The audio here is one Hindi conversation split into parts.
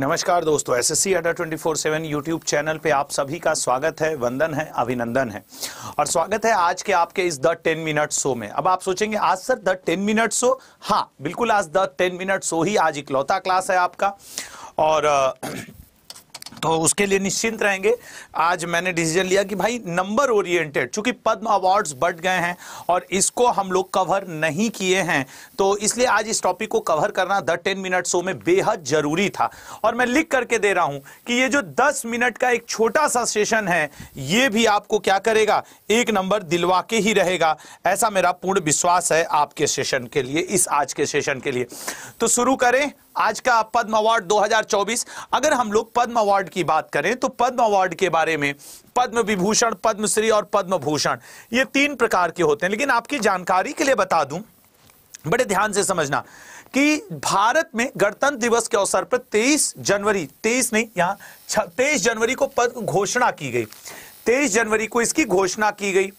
नमस्कार दोस्तों S S SSC Adda four seven YouTube channel पे आप सभी का स्वागत है वंदन है अभिनंदन है और स्वागत है आज के आपके इस द टेन मिनट शो में अब आप सोचेंगे आज sir the ten minute show हाँ बिल्कुल आज द टेन मिनट शो ही आज इकलौता क्लास है आपका और आ, तो उसके लिए निश्चिंत रहेंगे आज मैंने डिसीजन लिया कि भाई नंबर ओरिएंटेड चूंकि पद्म अवार्ड्स बढ़ गए हैं और इसको हम लोग कवर नहीं किए हैं तो इसलिए आज इस टॉपिक को कवर करना द टेन मिनट शो में बेहद जरूरी था और मैं लिख करके दे रहा हूं कि ये जो दस मिनट का एक छोटा सा सेशन है ये भी आपको क्या करेगा एक नंबर दिलवा के ही रहेगा ऐसा मेरा पूर्ण विश्वास है आपके सेशन के लिए इस आज के सेशन के लिए तो शुरू करें आज का पद्म अवार्ड 2024 अगर हम लोग पद्म अवार्ड की बात करें तो पद्म अवार्ड के बारे में पद्म विभूषण पद्मश्री और पद्म भूषण ये तीन प्रकार के होते हैं लेकिन आपकी जानकारी के लिए बता दूं बड़े ध्यान से समझना कि भारत में गणतंत्र दिवस के अवसर पर 23 जनवरी 23 नहीं यहां 23 जनवरी को पद घोषणा की गई तेईस जनवरी को इसकी घोषणा की गई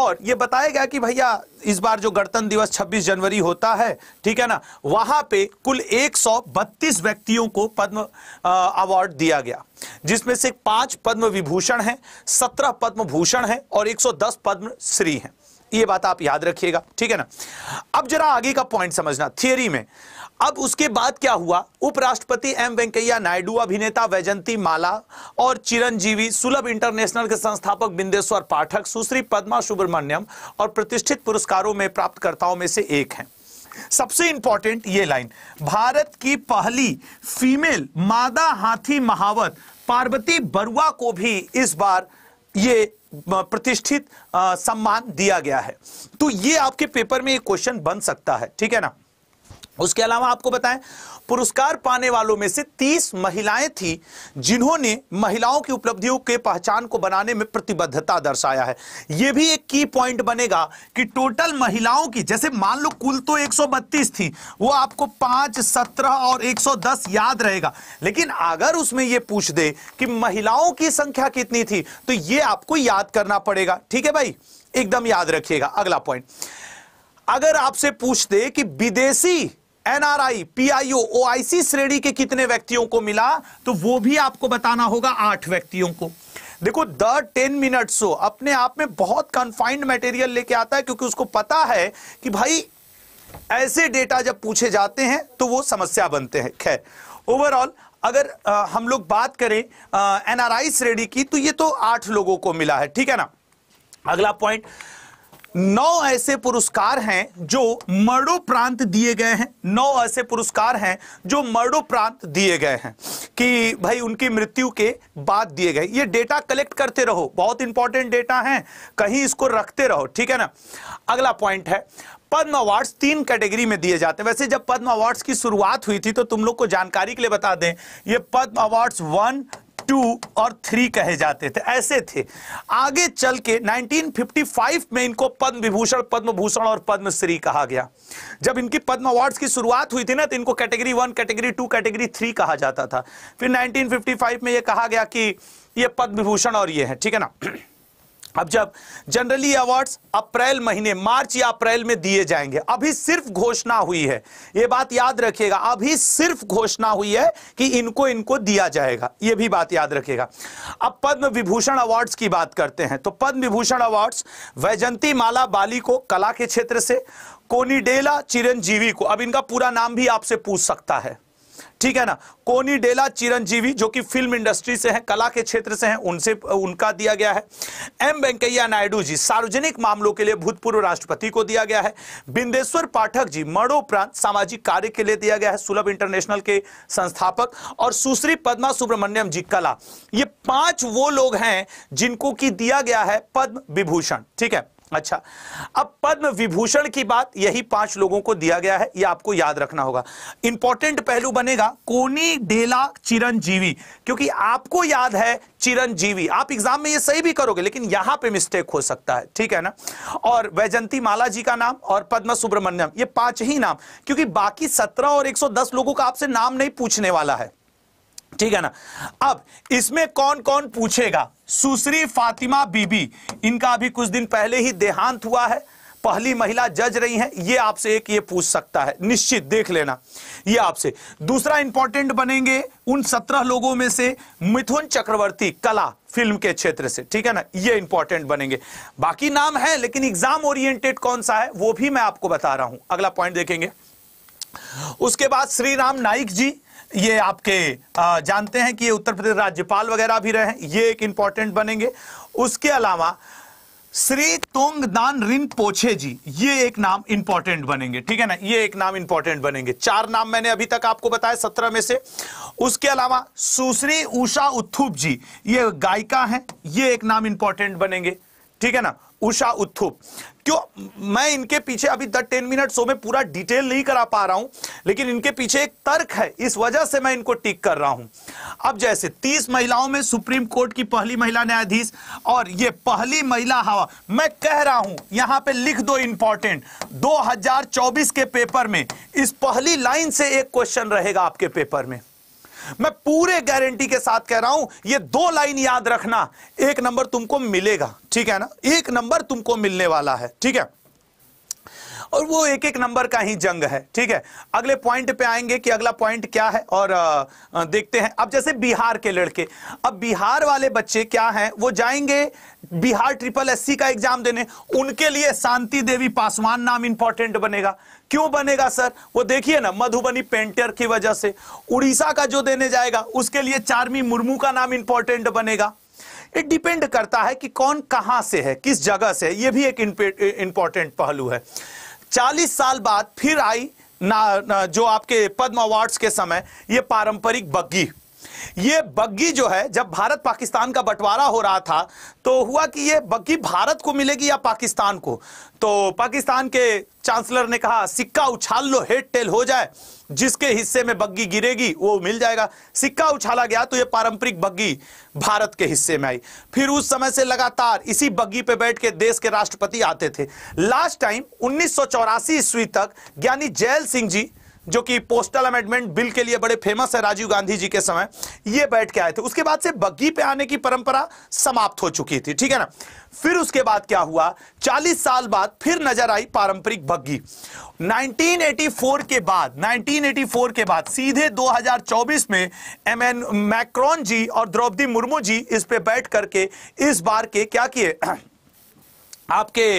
और ये बताया गया कि भैया इस बार जो गणतंत्र दिवस 26 जनवरी होता है ठीक है ना वहां पे कुल 132 व्यक्तियों को पद्म अवार्ड दिया गया जिसमें से पांच पद्म विभूषण हैं सत्रह पद्म भूषण हैं और 110 पद्म श्री हैं ये बात आप याद रखिएगा ठीक है ना अब जरा आगे का पॉइंट समझना थियरी में अब उसके बाद क्या हुआ उपराष्ट्रपति एम वेंकैया नायडू अभिनेता वैजंती माला और चिरंजीवी सुलभ इंटरनेशनल के संस्थापक बिंदेश्वर पाठक सुश्री पद्मा सुब्रमण्यम और प्रतिष्ठित पुरस्कारों में प्राप्तकर्ताओं में से एक हैं सबसे इंपॉर्टेंट ये लाइन भारत की पहली फीमेल मादा हाथी महावत पार्वती बरुआ को भी इस बार ये प्रतिष्ठित सम्मान दिया गया है तो ये आपके पेपर में एक क्वेश्चन बन सकता है ठीक है ना उसके अलावा आपको बताएं पुरस्कार पाने वालों में से 30 महिलाएं थी जिन्होंने महिलाओं की उपलब्धियों के पहचान को बनाने में प्रतिबद्धता दर्शाया है यह भी एक की पॉइंट बनेगा कि टोटल महिलाओं की जैसे मान लो कुल तो 132 थी वो आपको 5, 17 और 110 याद रहेगा लेकिन अगर उसमें यह पूछ दे कि महिलाओं की संख्या कितनी थी तो यह आपको याद करना पड़ेगा ठीक है भाई एकदम याद रखिएगा अगला पॉइंट अगर आपसे पूछ दे कि विदेशी एनआरआई पीआईओ ओआईसी श्रेणी के कितने व्यक्तियों को मिला तो वो भी आपको बताना होगा आठ व्यक्तियों को देखो द टेन मिनट शो अपने आप में बहुत कन्फाइंड मटेरियल लेके आता है क्योंकि उसको पता है कि भाई ऐसे डेटा जब पूछे जाते हैं तो वो समस्या बनते हैं खैर ओवरऑल अगर आ, हम लोग बात करें एनआरआई श्रेणी की तो ये तो आठ लोगों को मिला है ठीक है ना अगला पॉइंट नौ ऐसे पुरस्कार हैं जो प्रांत दिए गए हैं नौ ऐसे पुरस्कार हैं जो प्रांत दिए गए हैं कि भाई उनकी मृत्यु के बाद दिए गए ये डेटा कलेक्ट करते रहो बहुत इंपॉर्टेंट डेटा है कहीं इसको रखते रहो ठीक है ना अगला पॉइंट है पद्म अवार्ड्स तीन कैटेगरी में दिए जाते हैं वैसे जब पद्म अवार्ड्स की शुरुआत हुई थी तो तुम लोग को जानकारी के लिए बता दें ये पद्म अवार्ड्स वन टू और थ्री कहे जाते थे ऐसे थे आगे चल के 1955 में इनको पद्म विभूषण पद्म भूषण और पद्मश्री कहा गया जब इनकी पद्म अवार्ड्स की शुरुआत हुई थी ना तो इनको category one category two category three कहा जाता था फिर 1955 में ये कहा गया कि ये पद्म विभूषण और ये है ठीक है ना अब जब जनरली अवार्ड्स अप्रैल महीने मार्च या अप्रैल में दिए जाएंगे अभी सिर्फ घोषणा हुई है यह बात याद रखिएगा अभी सिर्फ घोषणा हुई है कि इनको इनको दिया जाएगा यह भी बात याद रखिएगा अब पद्म विभूषण अवार्ड्स की बात करते हैं तो पद्म विभूषण अवार्ड्स वैजंती माला बाली को कला के क्षेत्र से कोनीडेला चिरंजीवी को अब इनका पूरा नाम भी आपसे पूछ सकता है ठीक है ना कोनी डेला चिरंजीवी जो कि फिल्म इंडस्ट्री से है कला के क्षेत्र से हैं उनसे उनका दिया गया है एम वेंकैया नायडू जी सार्वजनिक मामलों के लिए भूतपूर्व राष्ट्रपति को दिया गया है बिंदेश्वर पाठक जी मरणोपरांत सामाजिक कार्य के लिए दिया गया है सुलभ इंटरनेशनल के संस्थापक और सुश्री पद्मा सुब्रमण्यम जी कला ये पांच वो लोग हैं जिनको की दिया गया है पद्म विभूषण ठीक है अच्छा अब पद्म विभूषण की बात यही पांच लोगों को दिया गया है यह आपको याद रखना होगा इंपॉर्टेंट पहलू बनेगा कोनी डेला चिरंजीवी क्योंकि आपको याद है चिरंजीवी आप एग्जाम में ये सही भी करोगे लेकिन यहां पे मिस्टेक हो सकता है ठीक है ना और वैजंती माला जी का नाम और पद्म सुब्रमण्यम ये पांच ही नाम क्योंकि बाकी सत्रह और एक लोगों का आपसे नाम नहीं पूछने वाला है ठीक है ना अब इसमें कौन कौन पूछेगा सुश्री फातिमा बीबी इनका अभी कुछ दिन पहले ही देहांत हुआ है पहली महिला जज रही हैं ये आपसे एक ये पूछ सकता है निश्चित देख लेना ये आपसे दूसरा इंपॉर्टेंट बनेंगे उन सत्रह लोगों में से मिथुन चक्रवर्ती कला फिल्म के क्षेत्र से ठीक है ना ये इंपॉर्टेंट बनेंगे बाकी नाम है लेकिन एग्जाम ओरिएंटेड कौन सा है वो भी मैं आपको बता रहा हूं अगला पॉइंट देखेंगे उसके बाद श्री राम नाइक जी ये आपके जानते हैं कि ये उत्तर प्रदेश राज्यपाल वगैरह भी रहे ये एक इंपॉर्टेंट बनेंगे उसके अलावा श्री तोंग दान रिन पोछे जी ये एक नाम इंपॉर्टेंट बनेंगे ठीक है ना ये एक नाम इंपॉर्टेंट बनेंगे चार नाम मैंने अभी तक आपको बताया सत्रह में से उसके अलावा सुश्री उषा उत्थुप जी ये गायिका हैं ये एक नाम इंपॉर्टेंट बनेंगे ठीक है ना उषा उत्थुप क्यों मैं इनके पीछे अभी द टेन मिनट शो में पूरा डिटेल नहीं करा पा रहा हूं लेकिन इनके पीछे एक तर्क है इस वजह से मैं इनको टिक कर रहा हूं अब जैसे 30 महिलाओं में सुप्रीम कोर्ट की पहली महिला न्यायाधीश और ये पहली महिला हवा मैं कह रहा हूं यहां पे लिख दो इंपॉर्टेंट 2024 के पेपर में इस पहली लाइन से एक क्वेश्चन रहेगा आपके पेपर में मैं पूरे गारंटी के साथ कह रहा हूं ये दो लाइन याद रखना एक नंबर तुमको मिलेगा ठीक है ना एक नंबर तुमको मिलने वाला है ठीक है और वो एक एक नंबर का ही जंग है ठीक है अगले पॉइंट पे आएंगे कि अगला पॉइंट क्या है और आ, देखते हैं अब जैसे बिहार के लड़के अब बिहार वाले बच्चे क्या हैं वो जाएंगे बिहार ट्रिपल एससी का एग्जाम देने उनके लिए शांति देवी पासवान नाम इंपॉर्टेंट बनेगा क्यों बनेगा सर वो देखिए ना मधुबनी पेंटर की वजह से उड़ीसा का जो देने जाएगा उसके लिए चार्मी मुर्मू का नाम इंपॉर्टेंट बनेगा इट डिपेंड करता है कि कौन कहां से है किस जगह से है ये भी एक इंपॉर्टेंट पहलू है चालीस साल बाद फिर आई ना, ना जो आपके पद्म अवार्ड्स के समय ये पारंपरिक बग्घी ये बग्गी जो है जब भारत पाकिस्तान का बंटवारा हो रहा था तो हुआ कि ये बग्गी भारत को मिलेगी या पाकिस्तान को तो पाकिस्तान के चांसलर ने कहा सिक्का उछाल लो हेड टेल हो जाए जिसके हिस्से में बग्गी गिरेगी वो मिल जाएगा सिक्का उछाला गया तो ये पारंपरिक बग्गी भारत के हिस्से में आई फिर उस समय से लगातार इसी बग्गी पे बैठ के देश के राष्ट्रपति आते थे लास्ट टाइम उन्नीस ईस्वी तक ज्ञानी जैल सिंह जी जो कि पोस्टल अमेंडमेंट बिल के लिए बड़े फेमस है राजीव गांधी जी के समय ये बैठ के आए थे उसके बाद से बग्गी पे आने की परंपरा समाप्त हो चुकी थी ठीक है ना फिर उसके बाद क्या हुआ 40 साल बाद फिर नजर आई पारंपरिक बग्गी 1984 के बाद 1984 के बाद सीधे 2024 में एम एन मैक्रॉन जी और द्रौपदी मुर्मू जी इस पे बैठ करके इस बार के क्या किए आपके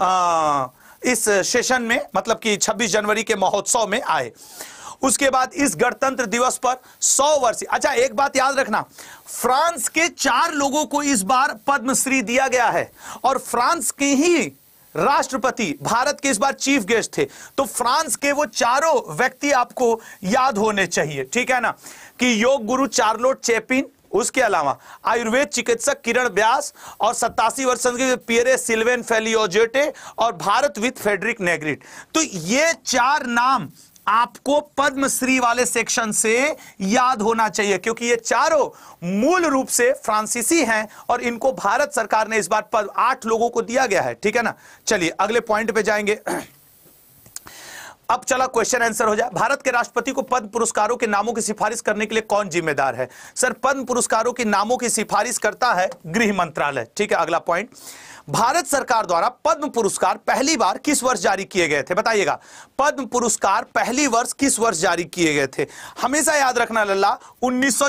आ, इस सेशन में मतलब कि 26 जनवरी के महोत्सव में आए उसके बाद इस गणतंत्र दिवस पर 100 वर्ष अच्छा एक बात याद रखना फ्रांस के चार लोगों को इस बार पद्मश्री दिया गया है और फ्रांस के ही राष्ट्रपति भारत के इस बार चीफ गेस्ट थे तो फ्रांस के वो चारों व्यक्ति आपको याद होने चाहिए ठीक है ना कि योग गुरु चार्लोट चेपिन उसके अलावा आयुर्वेद चिकित्सक किरण व्यास और सत्तासी वर्ष के पियरे सिल्वेन फेलियोजेटे और भारत विद फेडरिक नेग्रिट तो ये चार नाम आपको पद्मश्री वाले सेक्शन से याद होना चाहिए क्योंकि ये चारों मूल रूप से फ्रांसीसी हैं और इनको भारत सरकार ने इस बार पद आठ लोगों को दिया गया है ठीक है ना चलिए अगले पॉइंट पे जाएंगे अब चला क्वेश्चन आंसर हो जाए भारत के राष्ट्रपति को पद्म पुरस्कारों के नामों की सिफारिश करने के लिए कौन जिम्मेदार है सर पद्म पुरस्कारों के नामों की सिफारिश करता है गृह मंत्रालय ठीक है अगला पॉइंट भारत सरकार द्वारा पद्म पुरस्कार पहली बार किस वर्ष जारी किए गए थे बताइएगा पद्म पुरस्कार पहली वर्ष किस वर्ष जारी किए गए थे हमेशा याद रखना लल्ला उन्नीस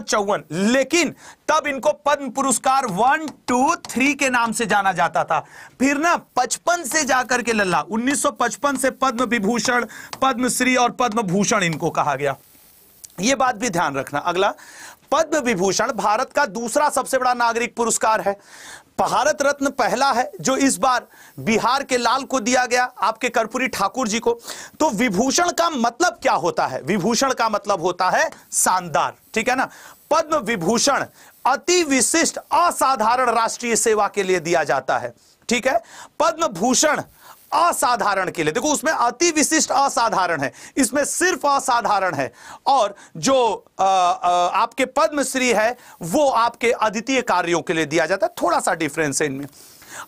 लेकिन तब इनको पद्म पुरस्कार वन टू थ्री के नाम से जाना जाता था फिर ना पचपन से जाकर के लल्ला 1955 से पद्म विभूषण पद्मश्री और पद्म भूषण इनको कहा गया यह बात भी ध्यान रखना अगला पद्म विभूषण भारत का दूसरा सबसे बड़ा नागरिक पुरस्कार है भारत रत्न पहला है जो इस बार बिहार के लाल को दिया गया आपके कर्पूरी ठाकुर जी को तो विभूषण का मतलब क्या होता है विभूषण का मतलब होता है शानदार ठीक है ना पद्म विभूषण अति विशिष्ट असाधारण राष्ट्रीय सेवा के लिए दिया जाता है ठीक है पद्म भूषण असाधारण के लिए देखो उसमें अति विशिष्ट असाधारण है इसमें सिर्फ असाधारण है और जो आ, आ, आपके पद्मश्री है वो आपके अद्वितीय कार्यों के लिए दिया जाता है थोड़ा सा डिफरेंस है इनमें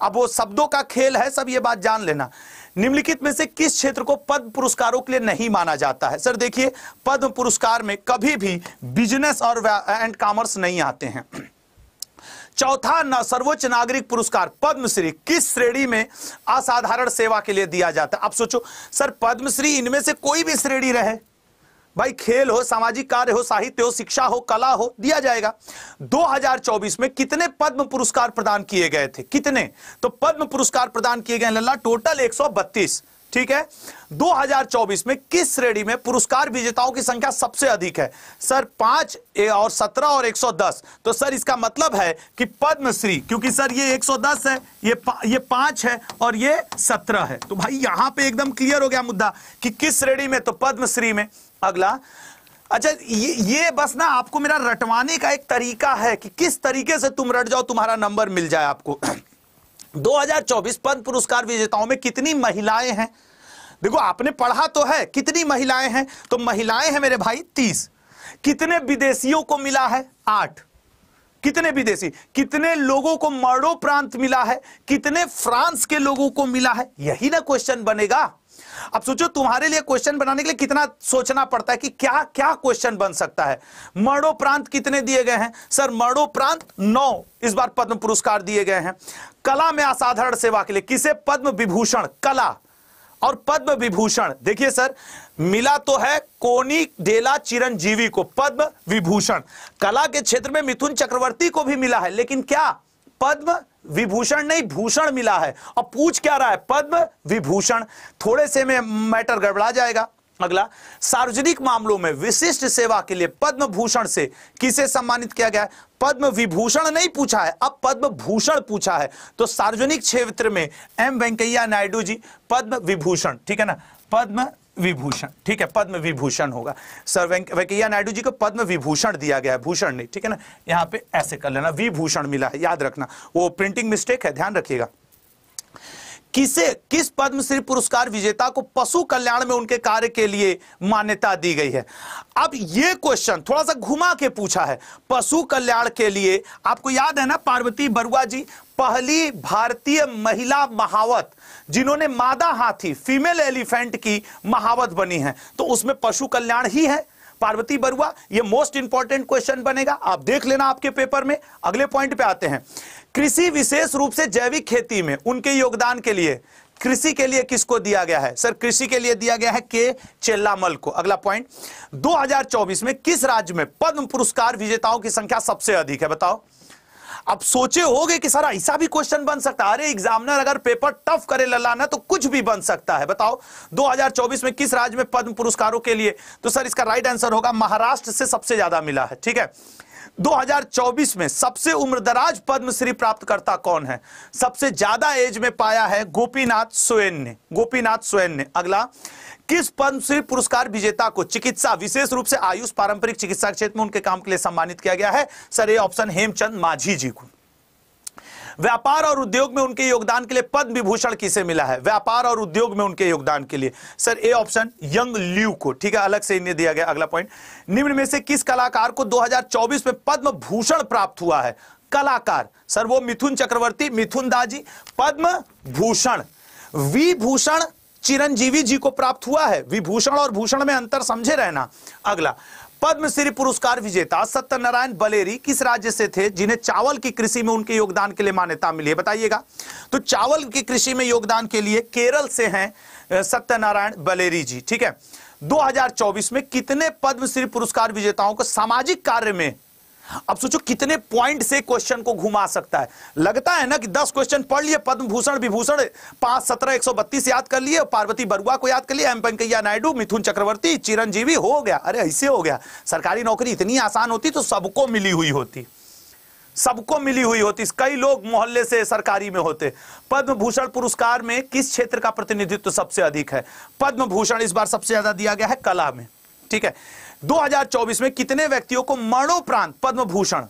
अब वो शब्दों का खेल है सब ये बात जान लेना निम्नलिखित में से किस क्षेत्र को पद्म पुरस्कारों के लिए नहीं माना जाता है सर देखिए पद्म पुरस्कार में कभी भी बिजनेस और एंड कॉमर्स नहीं आते हैं चौथा ना सर्वोच्च नागरिक पुरस्कार पद्मश्री किस श्रेणी में असाधारण सेवा के लिए दिया जाता है आप सोचो सर पद्मश्री इनमें से कोई भी श्रेणी रहे भाई खेल हो सामाजिक कार्य हो साहित्य हो शिक्षा हो कला हो दिया जाएगा 2024 में कितने पद्म पुरस्कार प्रदान किए गए थे कितने तो पद्म पुरस्कार प्रदान किए गए लल्ला टोटल 132 ठीक है 2024 में किस श्रेणी में पुरस्कार विजेताओं की संख्या सबसे अधिक है सर पांच और सत्रह और 110 तो सर इसका मतलब है कि पद्मश्री क्योंकि सर ये 110 है ये पा, ये पांच है और ये सत्रह है तो भाई यहां पे एकदम क्लियर हो गया मुद्दा कि किस श्रेणी में तो पद्मश्री में अगला अच्छा ये ये बस ना आपको मेरा रटवाने का एक तरीका है कि किस तरीके से तुम रट जाओ तुम्हारा नंबर मिल जाए आपको 2024 पद्म पुरस्कार विजेताओं में कितनी महिलाएं हैं देखो आपने पढ़ा तो है कितनी महिलाएं हैं तो महिलाएं हैं मेरे भाई तीस कितने विदेशियों को मिला है आठ कितने विदेशी कितने लोगों को प्रांत मिला है कितने फ्रांस के लोगों को मिला है यही ना क्वेश्चन बनेगा अब सोचो तुम्हारे लिए क्वेश्चन बनाने के लिए कितना सोचना पड़ता है कि क्या क्या क्वेश्चन बन सकता है प्रांत कितने दिए गए हैं सर प्रांत नौ इस बार पद्म पुरस्कार दिए गए हैं कला में असाधारण सेवा के लिए किसे पद्म विभूषण कला और पद्म विभूषण देखिए सर मिला तो है कोनी डेला चिरंजीवी को पद्म विभूषण कला के क्षेत्र में मिथुन चक्रवर्ती को भी मिला है लेकिन क्या पद्म विभूषण नहीं भूषण मिला है अब पूछ क्या रहा है पद्म विभूषण थोड़े से में मैटर गड़बड़ा जाएगा अगला सार्वजनिक मामलों में विशिष्ट सेवा के लिए पद्म भूषण से किसे सम्मानित किया गया है पद्म विभूषण नहीं पूछा है अब पद्म भूषण पूछा है तो सार्वजनिक क्षेत्र में एम वेंकैया नायडू जी पद्म विभूषण ठीक है ना पद्म विभूषण ठीक है पद्म विभूषण होगा सर वेंकैया नायडू जी को पद्म विभूषण दिया गया है भूषण नहीं ठीक है ना यहाँ पे ऐसे कर लेना विभूषण मिला है याद रखना वो प्रिंटिंग मिस्टेक है ध्यान रखिएगा किसे किस पद्मश्री पुरस्कार विजेता को पशु कल्याण में उनके कार्य के लिए मान्यता दी गई है अब यह क्वेश्चन थोड़ा सा घुमा के पूछा है पशु कल्याण के लिए आपको याद है ना पार्वती बरुआ जी पहली भारतीय महिला महावत जिन्होंने मादा हाथी फीमेल एलिफेंट की महावत बनी है तो उसमें पशु कल्याण ही है पार्वती बरुआ ये मोस्ट इंपॉर्टेंट क्वेश्चन बनेगा आप देख लेना आपके पेपर में अगले पॉइंट पे आते हैं कृषि विशेष रूप से जैविक खेती में उनके योगदान के लिए कृषि के लिए किसको दिया गया है सर कृषि के लिए दिया गया है के चेल्लामल को अगला पॉइंट 2024 में किस राज्य में पद्म पुरस्कार विजेताओं की संख्या सबसे अधिक है बताओ अब सोचे होगे कि सर ऐसा भी क्वेश्चन बन सकता है अरे एग्जामिनर अगर पेपर टफ करे लल्लाना तो कुछ भी बन सकता है बताओ 2024 में किस राज्य में पद्म पुरस्कारों के लिए तो सर इसका राइट आंसर होगा महाराष्ट्र से सबसे ज्यादा मिला है ठीक है 2024 में सबसे उम्रदराज पद्मश्री प्राप्तकर्ता कौन है सबसे ज्यादा एज में पाया है गोपीनाथ सोएन ने गोपीनाथ सोएन ने अगला किस पद्मश्री पुरस्कार विजेता को चिकित्सा विशेष रूप से आयुष पारंपरिक चिकित्सा क्षेत्र में उनके काम के लिए सम्मानित किया गया है सर ये ऑप्शन हेमचंद माझी जी को व्यापार और उद्योग में उनके योगदान के लिए पद्म विभूषण किसे मिला है व्यापार और उद्योग में उनके योगदान के लिए sir A option Young Liu को ठीक है अलग से इन्हें दिया गया अगला पॉइंट निम्न में से किस कलाकार को 2024 में पद्म भूषण प्राप्त हुआ है कलाकार सर वो मिथुन चक्रवर्ती मिथुन दाजी पद्म भूषण विभूषण चिरंजीवी जी को प्राप्त हुआ है विभूषण और भूषण में अंतर समझे रहना अगला पद्मश्री पुरस्कार विजेता सत्यनारायण बलेरी किस राज्य से थे जिन्हें चावल की कृषि में उनके योगदान के लिए मान्यता मिली है बताइएगा तो चावल की कृषि में योगदान के लिए केरल से हैं सत्यनारायण बलेरी जी ठीक है 2024 में कितने पद्मश्री पुरस्कार विजेताओं को सामाजिक कार्य में अब सोचो कितने पॉइंट से क्वेश्चन को घुमा सकता है लगता है ना कि दस क्वेश्चन पढ़ लिए पद्म भूषण विभूषण पांच सत्रह एक सौ बत्तीस याद कर लिए पार्वती बरुआ को याद कर लिए एम वेंकैया नायडू मिथुन चक्रवर्ती चिरंजीवी हो गया अरे ऐसे हो गया सरकारी नौकरी इतनी आसान होती तो सबको मिली हुई होती सबको मिली हुई होती कई लोग मोहल्ले से सरकारी में होते पद्म भूषण पुरस्कार में किस क्षेत्र का प्रतिनिधित्व सबसे अधिक है पद्म भूषण इस बार सबसे ज्यादा दिया गया है कला में ठीक है 2024 में कितने व्यक्तियों को मरणोपरांत पद्म भूषण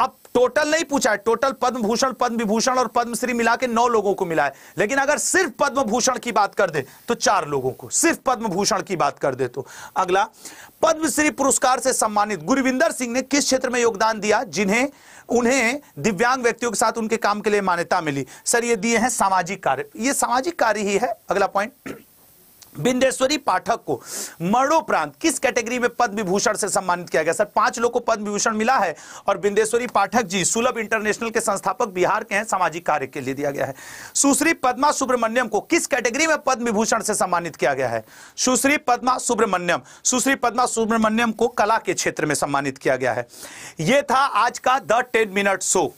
अब टोटल नहीं पूछा है टोटल पद्म भूषण पद्म विभूषण और पद्मश्री मिला के नौ लोगों को मिला है लेकिन अगर सिर्फ पद्म भूषण की बात कर दे तो चार लोगों को सिर्फ पद्म भूषण की बात कर दे तो अगला पद्मश्री पुरस्कार से सम्मानित गुरविंदर सिंह ने किस क्षेत्र में योगदान दिया जिन्हें उन्हें दिव्यांग व्यक्तियों के साथ उनके काम के लिए मान्यता मिली सर ये दिए हैं सामाजिक कार्य ये सामाजिक कार्य ही है अगला पॉइंट बिंदेश्वरी पाठक को मरणोपरांत किस कैटेगरी में पद्म विभूषण से सम्मानित किया गया सर पांच लोग को पद्म विभूषण मिला है और बिंदेश्वरी पाठक जी सुलभ इंटरनेशनल के संस्थापक बिहार के हैं सामाजिक कार्य के लिए दिया गया है सुश्री पद्मा सुब्रमण्यम को किस कैटेगरी में पद्म विभूषण से सम्मानित किया गया है सुश्री पद्मा सुब्रमण्यम सुश्री पद्मा सुब्रमण्यम को कला के क्षेत्र में सम्मानित किया गया है यह था आज का the ten minute show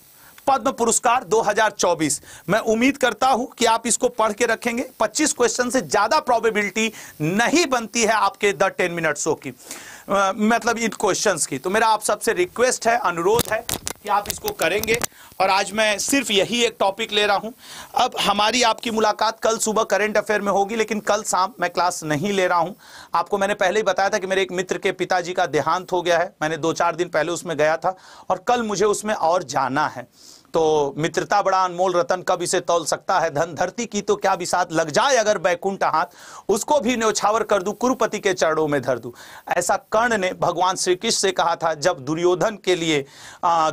Padma पुरस्कार 2024 मैं उम्मीद करता हूं कि आप इसको पढ़ के रखेंगे 25 क्वेश्चन से ज्यादा प्रोबेबिलिटी नहीं बनती है आपके द टेन मिनट शो की मतलब इन क्वेश्चन की तो मेरा आप सबसे रिक्वेस्ट है अनुरोध है कि आप इसको करेंगे और आज मैं सिर्फ यही एक टॉपिक ले रहा हूं अब हमारी आपकी मुलाकात कल सुबह करंट अफेयर में होगी लेकिन कल शाम मैं क्लास नहीं ले रहा हूं आपको मैंने पहले ही बताया था कि मेरे एक मित्र के पिताजी का देहांत हो गया है मैंने दो चार दिन पहले उसमें गया था और कल मुझे उसमें और जाना है तो मित्रता बड़ा अनमोल रतन कब इसे तोल सकता है धन धरती की तो क्या बिसात लग जाए अगर बैकुंठ हाथ उसको भी न्योछावर कर दू कुरुपति के चरणों में धर दू ऐसा कर्ण ने भगवान श्री कृष्ण से कहा था जब दुर्योधन के लिए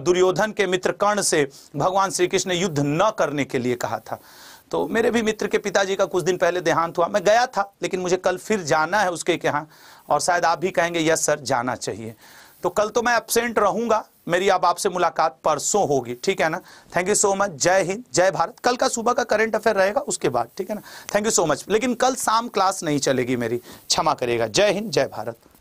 दुर्योधन के मित्र कर्ण से भगवान श्री कृष्ण ने युद्ध न करने के लिए कहा था तो मेरे भी मित्र के पिताजी का कुछ दिन पहले देहांत हुआ मैं गया था लेकिन मुझे कल फिर जाना है उसके यहाँ और शायद आप भी कहेंगे यस सर जाना चाहिए तो कल तो मैं एबसेंट रहूंगा मेरी अब आपसे मुलाकात परसों होगी ठीक है ना थैंक यू सो मच जय हिंद जय भारत कल का सुबह का करंट अफेयर रहेगा उसके बाद ठीक है ना थैंक यू सो मच लेकिन कल शाम क्लास नहीं चलेगी मेरी क्षमा करेगा जय हिंद जय भारत